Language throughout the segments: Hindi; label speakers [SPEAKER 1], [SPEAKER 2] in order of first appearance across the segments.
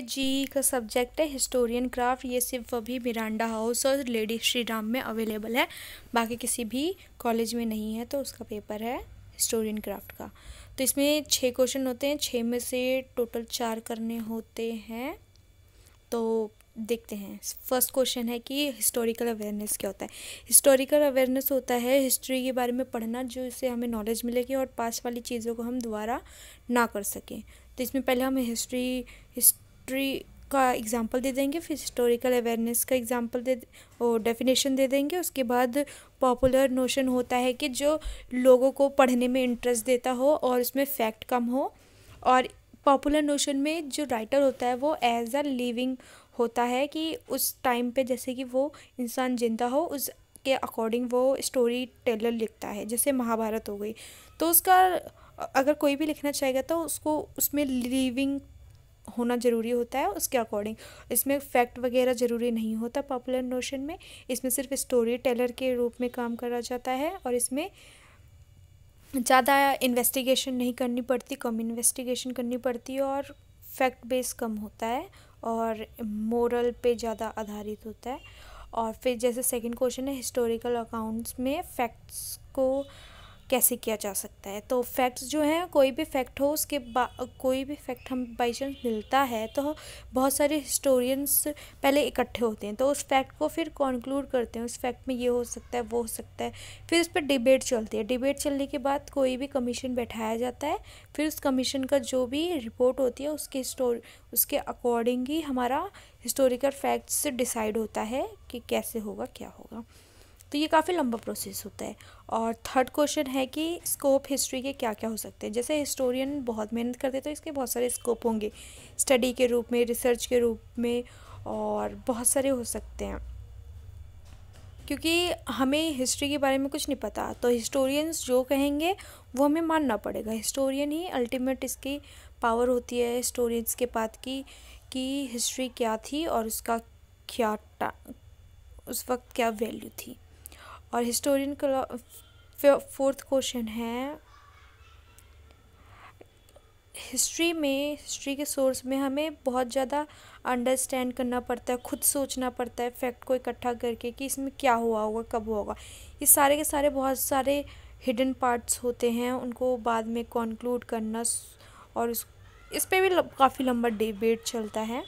[SPEAKER 1] जी का सब्जेक्ट है हिस्टोरियन क्राफ्ट ये सिर्फ अभी मिरांडा हाउस और लेडी श्री राम में अवेलेबल है बाकी किसी भी कॉलेज में नहीं है तो उसका पेपर है हिस्टोरियन क्राफ्ट का तो इसमें छः क्वेश्चन होते हैं छः में से टोटल चार करने होते हैं तो देखते हैं फर्स्ट क्वेश्चन है कि हिस्टोरिकल अवेयरनेस क्या होता है हिस्टोरिकल अवेयरनेस होता है हिस्ट्री के बारे में पढ़ना जो इससे हमें नॉलेज मिलेगी और पास वाली चीज़ों को हम दोबारा ना कर सकें तो इसमें पहले हम हिस्ट्री हिस्ट हिस्ट्री का एग्ज़ाम्पल दे देंगे फिर हिस्टोरिकल अवेयरनेस का एग्ज़ाम्पल दे और डेफिनेशन दे देंगे उसके बाद पॉपुलर नोशन होता है कि जो लोगों को पढ़ने में इंटरेस्ट देता हो और उसमें फैक्ट कम हो और पॉपुलर नोशन में जो राइटर होता है वो एज अ लिविंग होता है कि उस टाइम पे जैसे कि वो इंसान जिंदा हो उस के अकॉर्डिंग वो स्टोरी टेलर लिखता है जैसे महाभारत हो गई तो उसका अगर कोई भी लिखना चाहेगा तो उसको उसमें लिविंग होना ज़रूरी होता है उसके अकॉर्डिंग इसमें फैक्ट वगैरह ज़रूरी नहीं होता पॉपुलर नोशन में इसमें सिर्फ स्टोरी टेलर के रूप में काम करा जाता है और इसमें ज़्यादा इन्वेस्टिगेशन नहीं करनी पड़ती कम इन्वेस्टिगेशन करनी पड़ती है और फैक्ट बेस कम होता है और मोरल पे ज़्यादा आधारित होता है और फिर जैसे सेकंड क्वेश्चन है हिस्टोरिकल अकाउंट्स में फैक्ट्स को कैसे किया जा सकता है तो फैक्ट्स जो हैं कोई भी फैक्ट हो उसके कोई भी फैक्ट हम बाई चांस मिलता है तो बहुत सारे हिस्टोरियंस पहले इकट्ठे होते हैं तो उस फैक्ट को फिर कॉन्क्लूड करते हैं उस फैक्ट में ये हो सकता है वो हो सकता है फिर उस पर डिबेट चलती है डिबेट चलने के बाद कोई भी कमीशन बैठाया जाता है फिर उस कमीशन का जो भी रिपोर्ट होती है उसके उसके अकॉर्डिंग ही हमारा हिस्टोरिकल फैक्ट्स डिसाइड होता है कि कैसे होगा क्या होगा तो ये काफ़ी लंबा प्रोसेस होता है और थर्ड क्वेश्चन है कि स्कोप हिस्ट्री के क्या क्या हो सकते हैं जैसे हिस्टोरियन बहुत मेहनत करते हैं तो इसके बहुत सारे स्कोप होंगे स्टडी के रूप में रिसर्च के रूप में और बहुत सारे हो सकते हैं क्योंकि हमें हिस्ट्री के बारे में कुछ नहीं पता तो हिस्टोरियंस जो कहेंगे वो हमें मानना पड़ेगा हिस्टोरियन ही अल्टीमेट इसकी पावर होती है हिस्टोरियंस के पास की कि हिस्ट्री क्या थी और उसका क्या उस वक्त क्या वैल्यू थी और हिस्टोरियन का फोर्थ क्वेश्चन है हिस्ट्री में हिस्ट्री के सोर्स में हमें बहुत ज़्यादा अंडरस्टैंड करना पड़ता है खुद सोचना पड़ता है फैक्ट को इकट्ठा करके कि इसमें क्या हुआ होगा कब हुआ होगा ये सारे के सारे बहुत सारे हिडन पार्ट्स होते हैं उनको बाद में कंक्लूड करना और उस इस पर भी काफ़ी लंबा डिबेट चलता है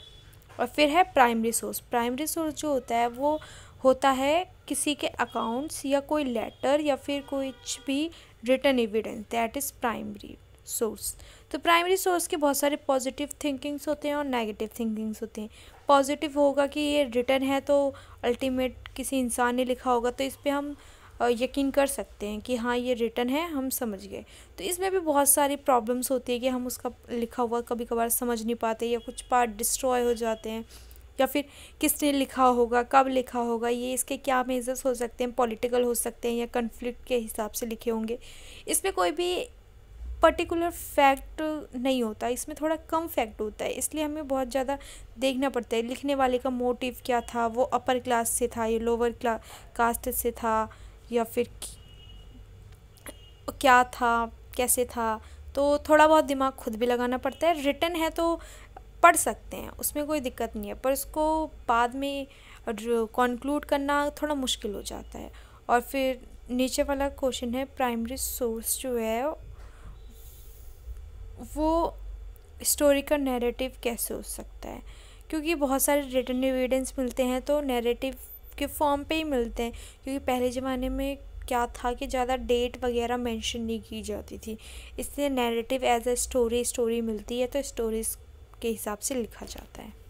[SPEAKER 1] और फिर है प्राइमरी सोर्स प्राइमरी सोर्स जो होता है वो होता है किसी के अकाउंट्स या कोई लेटर या फिर कुछ भी written evidence that is primary source तो प्राइमरी सोर्स के बहुत सारे पॉजिटिव थिंकिंग्स होते हैं और नेगेटिव थिंकिंग्स होते हैं पॉजिटिव होगा कि ये रिटर्न है तो अल्टीमेट किसी इंसान ने लिखा होगा तो इस पर हम यकीन कर सकते हैं कि हाँ ये रिटर्न है हम समझ गए तो इसमें भी बहुत सारी प्रॉब्लम्स होती है कि हम उसका लिखा हुआ कभी कभार समझ नहीं पाते या कुछ पार्ट डिस्ट्रॉय हो जाते हैं या फिर किसने लिखा होगा कब लिखा होगा ये इसके क्या मेजर्स हो सकते हैं पॉलिटिकल हो सकते हैं या कन्फ्लिक्ट के हिसाब से लिखे होंगे इसमें कोई भी पर्टिकुलर फैक्ट नहीं होता इसमें थोड़ा कम फैक्ट होता है इसलिए हमें बहुत ज़्यादा देखना पड़ता है लिखने वाले का मोटिव क्या था वो अपर क्लास से था या लोअर क्ला कास्ट से था या फिर क्या था कैसे था तो थोड़ा बहुत दिमाग खुद भी लगाना पड़ता है रिटर्न है तो पढ़ सकते हैं उसमें कोई दिक्कत नहीं है पर उसको बाद में कंक्लूड करना थोड़ा मुश्किल हो जाता है और फिर नीचे वाला क्वेश्चन है प्राइमरी सोर्स जो है वो स्टोरी का नैरेटिव कैसे हो सकता है क्योंकि बहुत सारे रिटर्न एविडेंस मिलते हैं तो नैरेटिव के फॉर्म पे ही मिलते हैं क्योंकि पहले ज़माने में क्या था कि ज़्यादा डेट वगैरह मेंशन नहीं की जाती थी इसलिए narrative as a story story मिलती है तो स्टोरीज़ के हिसाब से लिखा जाता है